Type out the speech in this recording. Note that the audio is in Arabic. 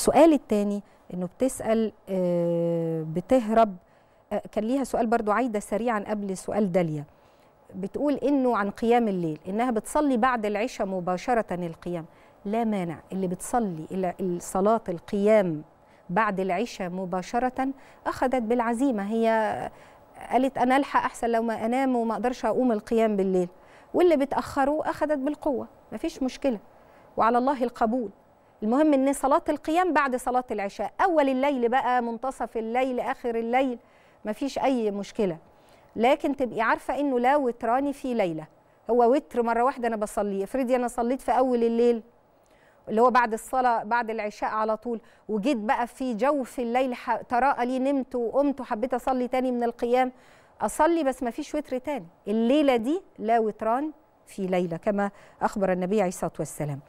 السؤال الثاني انه بتسال آه، بتهرب آه، كان ليها سؤال برضو عايده سريعا قبل سؤال داليا بتقول انه عن قيام الليل انها بتصلي بعد العشاء مباشره القيام لا مانع اللي بتصلي صلاه القيام بعد العشاء مباشره اخذت بالعزيمه هي قالت انا الحق احسن لو ما انام وما اقدرش اقوم القيام بالليل واللي بتاخره اخذت بالقوه ما فيش مشكله وعلى الله القبول المهم ان صلاه القيام بعد صلاه العشاء اول الليل بقى منتصف الليل اخر الليل مفيش اي مشكله لكن تبقي عارفه انه لا وتراني في ليله هو وتر مره واحده انا بصليه افرضي انا صليت في اول الليل اللي هو بعد الصلاه بعد العشاء على طول وجيت بقى في جو في الليل تراءى لي نمت وقمت وحبيت اصلي تاني من القيام اصلي بس مفيش وتر تاني الليله دي لا وتران في ليله كما اخبر النبي عليه الصلاه والسلام